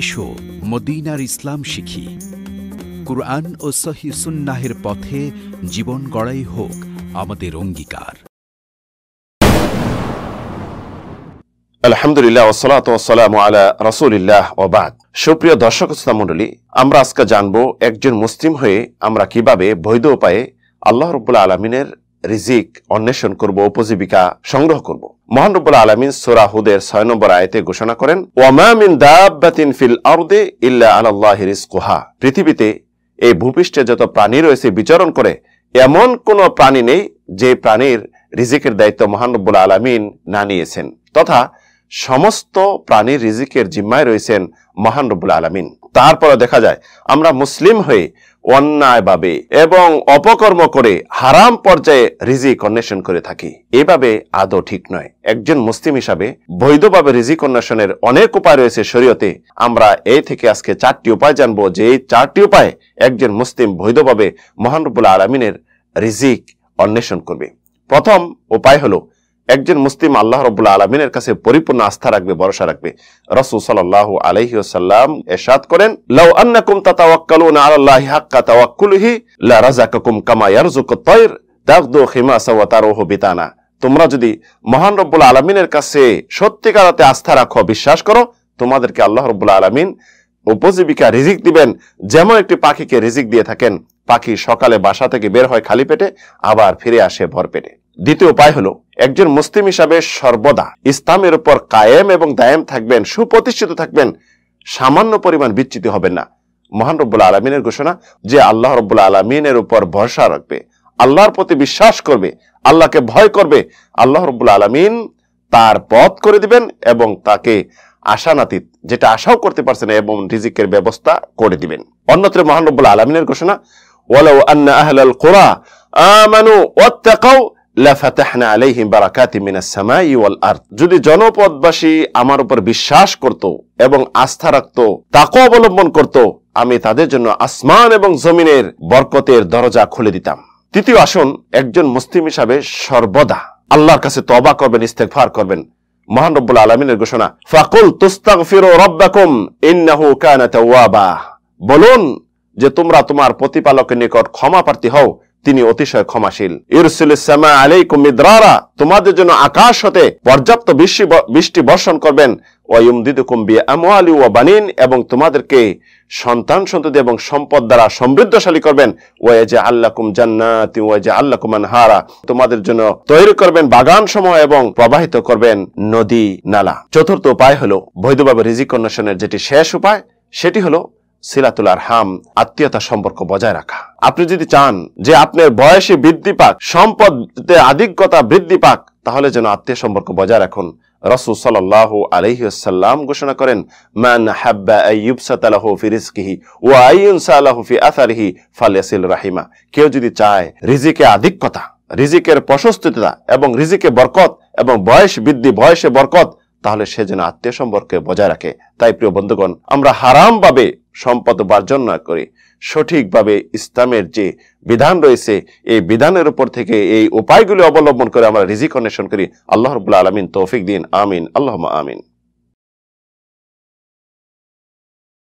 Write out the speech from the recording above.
এসো মদিনার ইসলাম শিখি কুরআন ও সহি সুন্নাহের পথে জীবন গড়াই হোক আমাদের অঙ্গীকার আলহামদুলিল্লাহ ওবাদ সুপ্রিয় দর্শক মন্ডলী আমরা আজকে জানব একজন মুসলিম হয়ে আমরা কিভাবে বৈধ উপায়ে আল্লাহ রবুল্লা আলমিনের রিজিক অন্বেষণ করব উপজীবিকা সংগ্রহ করব মহান রব্বুল আলমিন সোরা হুদের ছয় নম্বর আয়তে ঘোষণা করেন ওয়ামিন দাব্বাতিন ফিল আরদে ইল্লা আল্লাহ রিজকুহা পৃথিবীতে এই ভূপৃষ্ঠে যত প্রাণী রয়েছে বিচরণ করে এমন কোনো প্রাণী নেই যে প্রাণীর রিজিকের দায়িত্ব মহান আলমিন না নিয়েছেন তথা সমস্ত প্রাণীর রিজিকের জিম্মায় রয়েছেন মহান আলমিন তারপরে দেখা যায় আমরা মুসলিম হয়ে অন্যায়ভাবে এবং অপকর্ম করে হারাম পর্যায়ে রিজিক অন্বেষণ করে থাকি এভাবে আদৌ ঠিক নয় একজন মুসলিম হিসাবে বৈধভাবে রিজিক অন্বেষণের অনেক উপায় রয়েছে শরীয়তে আমরা এই থেকে আজকে চারটি উপায় জানবো যে এই চারটি উপায় একজন মুসলিম বৈধভাবে মহানবুল্লা আলমিনের রিজিক অন্বেষণ করবে প্রথম উপায় হলো একজন মুসলিম আল্লাহ রবুল্লা আলমিনের কাছে পরিপূর্ণ আস্থা রাখবে ভরসা রাখবে রসুল সাল্লাহ আলহিসাল্লাম এসাদ করেন লাউ আন্নাকুম হাক্কা তাওয়াক্কুলহি লা কামা তায়র বিতানা তোমরা যদি মহান রব্বুল আলমিনের কাছে সত্যিকারতে আস্থা রাখো বিশ্বাস করো তোমাদেরকে আল্লাহ রব্বুল আলমিন উপজীবিকা রিজিক দিবেন যেমন একটি পাখিকে রিজিক দিয়ে থাকেন পাখি সকালে বাসা থেকে বের হয় খালি পেটে আবার ফিরে আসে ভর পেটে দ্বিতীয় উপায় হলো একজন মুসলিম হিসাবে সর্বদা ইসলামের উপর কায়েম এবং দায়েম থাকবেন সুপ্রতিষ্ঠিত থাকবেন সামান্য পরিমাণ বিচ্যুত হবেন না মহান রব্বুল আলমিনের ঘোষণা যে আল্লাহ রব্বুল আলমিনের উপর ভরসা রাখবে আল্লাহর প্রতি বিশ্বাস করবে আল্লাহকে ভয় করবে আল্লাহ রব্বুল আলমিন তার পথ করে দিবেন এবং তাকে আশানাতীত যেটা আশাও করতে পারছে না এবং রিজিকের ব্যবস্থা করে দিবেন অন্যত্র মহান রব্বুল আলমিনের ঘোষণা ওয়ালাউ আন্না আহলাল কোরআ আমানু ওয়াত্তাকাউ যদি জনপদবাসী আমার উপর বিশ্বাস করত এবং আস্থা রাখত তাকে অবলম্বন করত আমি তাদের জন্য আসমান এবং জমিনের বরকতের দরজা খুলে দিতাম তৃতীয় আসন একজন মুসলিম হিসাবে সর্বদা আল্লাহর কাছে তবা করবেন ইস্তেকফার করবেন মহান রব্বুল আলমিনের ঘোষণা ফাকুল তুস্তাগফিরু রব্বাকুম ইন্নাহু কানা তাওয়াবা বলুন যে তোমরা তোমার প্রতিপালকের নিকট ক্ষমা প্রার্থী হও তিনি অতিশয় ক্ষমাশীল ইরসুলিসামা আলী কুমিদ্রারা তোমাদের জন্য আকাশ হতে পর্যাপ্ত বৃষ্টি বৃষ্টি বর্ষণ করবেন ওয়ুমদিদ কুম্বি আলী ও বানিন এবং তোমাদেরকে সন্তান সন্ততি এবং সম্পদ দ্বারা সমৃদ্ধশালী করবেন ওয়ে যে ওয়েজা আল্লাকুম জান্নাতি ওয়েজা আল্লাকুম হারা তোমাদের জন্য তৈরি করবেন বাগান সমূহ এবং প্রবাহিত করবেন নদী নালা চতুর্থ উপায় হলো বৈধভাবে রিজিক কন্যাসনের যেটি শেষ উপায় সেটি হলো সিলাতুল আরহাম আত্মীয়তা সম্পর্ক বজায় রাখা আপনি যদি চান যে আপনার বয়সে বৃদ্ধি পাক সম্পদে আধিক্যতা বৃদ্ধি পাক তাহলে যেন আত্মীয় সম্পর্ক বজায় রাখুন রসুল সাল্লাহ আলহিসাল্লাম ঘোষণা করেন মান হাব্বা আইয়ুবসাতালাহু ফি রিজকিহি ওয়া আইয়ুনসালাহু ফি আথারিহি ফালিয়াসিল রাহিমা কেউ যদি চায় রিজিকে আধিক্যতা রিজিকের প্রশস্ততা এবং রিজিকে বরকত এবং বয়স বৃদ্ধি বয়সে বরকত তাহলে সে যেন আত্মীয় সম্পর্কে বজায় রাখে তাই প্রিয় বন্ধুগণ আমরা হারাম ভাবে সম্পদ উপার্জন না করে সঠিকভাবে ইসলামের যে বিধান রয়েছে এই বিধানের উপর থেকে এই উপায়গুলি অবলম্বন করে আমরা রিজিক অন্বেষণ করি আল্লাহ রবুল্লা আলমিন তৌফিক দিন আমিন আল্লাহ আমিন